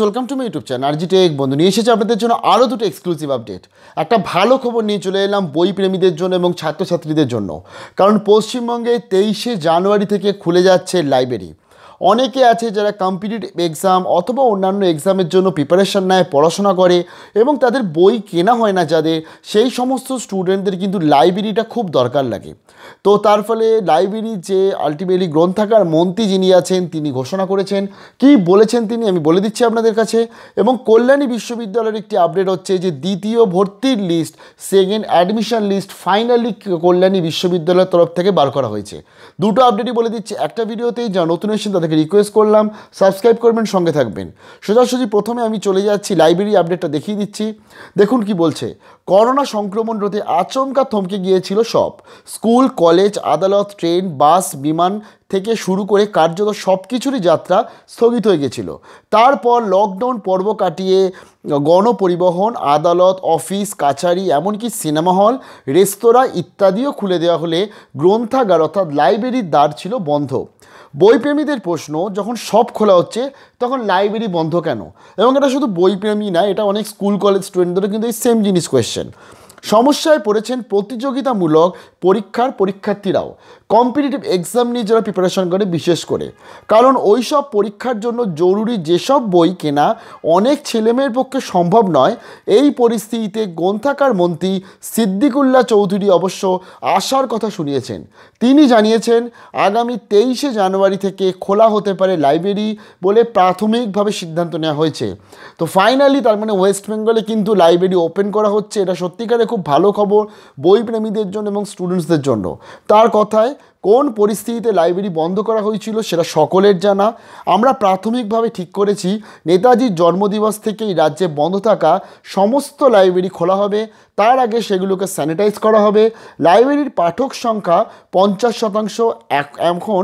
welcome to my YouTube channel G Tech বন্ধু নিয়ে এসেছে আপনাদের জন্য আরও দুটো এক্সক্লুসিভ আপডেট একটা ভালো খবর নিয়ে চলে এলাম বই প্রেমীদের জন্য এবং ছাত্রছাত্রীদের জন্য কারণ পশ্চিমবঙ্গে তেইশে জানুয়ারি থেকে খুলে যাচ্ছে লাইব্রেরি অনেকে আছে যারা কম্পিটিটিভ এক্সাম অথবা অন্যান্য এক্সামের জন্য প্রিপারেশান নেয় পড়াশোনা করে এবং তাদের বই কেনা হয় না যাদের সেই সমস্ত স্টুডেন্টদের কিন্তু লাইব্রেরিটা খুব দরকার লাগে তো তার ফলে লাইব্রেরি যে আলটিমেটলি গ্রন্থাকার মন্ত্রী যিনি আছেন তিনি ঘোষণা করেছেন কি বলেছেন তিনি আমি বলে দিচ্ছি আপনাদের কাছে এবং কল্যাণী বিশ্ববিদ্যালয়ের একটি আপডেট হচ্ছে যে দ্বিতীয় ভর্তির list second admission list finally Kalyani বিশ্ববিদ্যালয়ের তরফ থেকে বার করা হয়েছে দুটো আপডেটই বলে দিচ্ছি একটা ভিডিওতেই যা নতুন এসেছেন তাদের আপনাদেরকে রিকোয়েস্ট করলাম সাবস্ক্রাইব করবেন সঙ্গে থাকবেন সোজাসুজি প্রথমে আমি চলে যাচ্ছি লাইব্রেরি আপডেটটা দেখিয়ে দিচ্ছি দেখুন কি বলছে করোনা সংক্রমণ রোধে আচমকা থমকে গিয়েছিল সব স্কুল কলেজ আদালত ট্রেন বাস বিমান থেকে শুরু করে কার্যত সব কিছুরই যাত্রা স্থগিত হয়ে গেছিলো তারপর লকডাউন পর্ব কাটিয়ে গণপরিবহন আদালত অফিস কাছারি এমনকি সিনেমা হল রেস্তোরাঁ ইত্যাদিও খুলে দেওয়া হলে গ্রন্থাগার অর্থাৎ লাইব্রেরির দ্বার ছিল বন্ধ বইপ্রেমীদের প্রশ্ন যখন সব খোলা হচ্ছে তখন লাইব্রেরি বন্ধ কেন এবং এটা শুধু বইপ্রেমী না এটা অনেক স্কুল কলেজ স্টুডেন্টদেরও কিন্তু এই সেম জিনিস কোয়েশ্চেন সমস্যায় পড়েছেন প্রতিযোগিতামূলক পরীক্ষার পরীক্ষার্থীরাও কম্পিটিটিভ এক্সাম নিয়ে যারা প্রিপারেশন করে বিশেষ করে কারণ ওই সব পরীক্ষার জন্য জরুরি যেসব বই কেনা অনেক ছেলেমেয়ের পক্ষে সম্ভব নয় এই পরিস্থিতিতে গ্রন্থাকার মন্ত্রী সিদ্দিকুল্লা চৌধুরী অবশ্য আসার কথা শুনিয়েছেন তিনি জানিয়েছেন আগামী তেইশে জানুয়ারি থেকে খোলা হতে পারে লাইব্রেরি বলে প্রাথমিকভাবে সিদ্ধান্ত নেওয়া হয়েছে তো ফাইনালি তার মানে ওয়েস্ট বেঙ্গলে কিন্তু লাইব্রেরি ওপেন করা হচ্ছে এটা সত্যিকারে খুব ভালো খবর বই প্রেমীদের জন্য এবং স্টুডেন্টসদের জন্য তার কথায় কোন পরিস্থিতিতে লাইব্রেরি বন্ধ করা হয়েছিল সেটা সকলের জানা আমরা প্রাথমিকভাবে ঠিক করেছি নেতাজির জন্মদিবস থেকে এই রাজ্যে বন্ধ থাকা সমস্ত লাইব্রেরি খোলা হবে তার আগে সেগুলোকে স্যানিটাইজ করা হবে লাইব্রেরির পাঠক সংখ্যা পঞ্চাশ শতাংশ এখন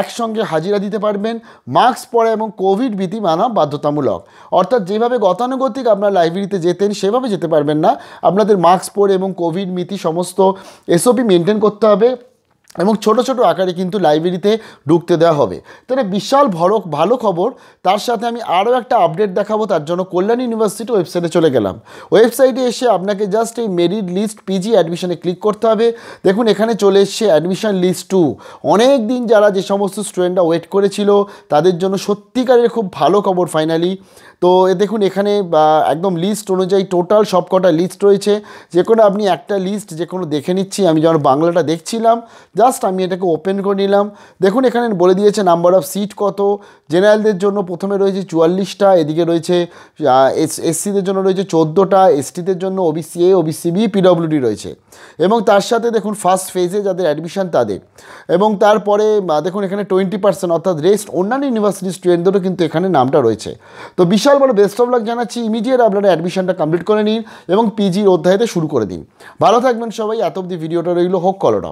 একসঙ্গে হাজিরা দিতে পারবেন মাস্ক পরা এবং কোভিড বিধি মানা বাধ্যতামূলক অর্থাৎ যেভাবে গতানুগতিক আপনার লাইব্রেরিতে যেতেন সেভাবে যেতে পারবেন না আপনাদের মাস্ক পরে এবং কোভিড মিতি সমস্ত এসওপি মেনটেন করতে হবে এবং ছোট ছোট আকারে কিন্তু লাইব্রেরিতে ঢুকতে দেওয়া হবে তাহলে বিশাল ভালো ভালো খবর তার সাথে আমি আরও একটা আপডেট দেখাবো তার জন্য কল্যাণ ইউনিভার্সিটি ওয়েবসাইটে চলে গেলাম ওয়েবসাইটে এসে আপনাকে জাস্ট এই মেরিট লিস্ট পিজি অ্যাডমিশনে ক্লিক করতে হবে দেখুন এখানে চলে এসছে অ্যাডমিশন লিস্ট টু অনেক দিন যারা যে সমস্ত স্টুডেন্টরা ওয়েট করেছিল তাদের জন্য সত্যিকারের খুব ভালো খবর ফাইনালি তো এ দেখুন এখানে একদম লিস্ট অনুযায়ী টোটাল সব কটা লিস্ট রয়েছে যে কোনো আপনি একটা লিস্ট যে কোনো দেখে নিচ্ছি আমি যেমন বাংলাটা দেখছিলাম জাস্ট আমি এটাকে ওপেন করে নিলাম দেখুন এখানে বলে দিয়েছে নাম্বার অফ সিট কত জেনারেলদের জন্য প্রথমে রয়েছে চুয়াল্লিশটা এদিকে রয়েছে এসসিদের জন্য রয়েছে চোদ্দোটা এসটিদের জন্য OBC A OBC B PWD রয়েছে এবং তার সাথে দেখুন ফার্স্ট ফেজে যাদের অ্যাডমিশন তাদের এবং তারপরে দেখুন এখানে টোয়েন্টি পার্সেন্ট অর্থাৎ রেস্ট অন্যান্য ইউনিভার্সিটি স্টুডেন্টদেরও কিন্তু এখানে নামটা রয়েছে তো বিশাল বিশাল বড় বেস্ট অফ লাক জানাচ্ছি ইমিডিয়েট আপনারা অ্যাডমিশনটা কমপ্লিট করে নিন এবং পিজির অধ্যায়তে শুরু করে দিন ভালো থাকবেন সবাই এত অব্দি ভিডিওটা রইল হোক কলড